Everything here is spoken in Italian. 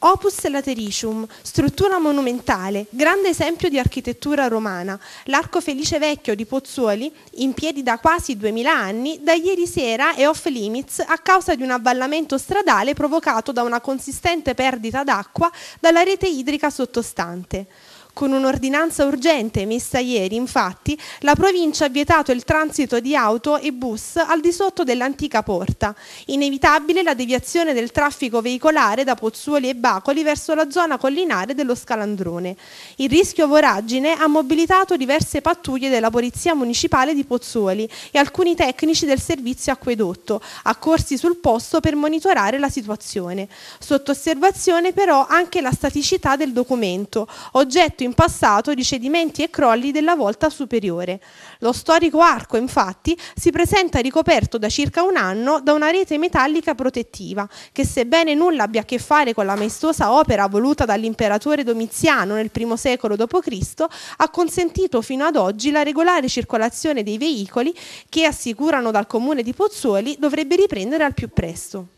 Opus Latericium, struttura monumentale, grande esempio di architettura romana, l'arco felice vecchio di Pozzuoli, in piedi da quasi 2000 anni, da ieri sera è off limits a causa di un avvallamento stradale provocato da una consistente perdita d'acqua dalla rete idrica sottostante. Con un'ordinanza urgente emessa ieri, infatti, la provincia ha vietato il transito di auto e bus al di sotto dell'antica porta. Inevitabile la deviazione del traffico veicolare da Pozzuoli e Bacoli verso la zona collinare dello Scalandrone. Il rischio voragine ha mobilitato diverse pattuglie della Polizia Municipale di Pozzuoli e alcuni tecnici del servizio acquedotto, accorsi sul posto per monitorare la situazione. Sotto osservazione però anche la staticità del documento, oggetto in in passato di cedimenti e crolli della volta superiore. Lo storico arco, infatti, si presenta ricoperto da circa un anno da una rete metallica protettiva, che sebbene nulla abbia a che fare con la maestosa opera voluta dall'imperatore Domiziano nel I secolo d.C., ha consentito fino ad oggi la regolare circolazione dei veicoli che, assicurano dal comune di Pozzuoli, dovrebbe riprendere al più presto.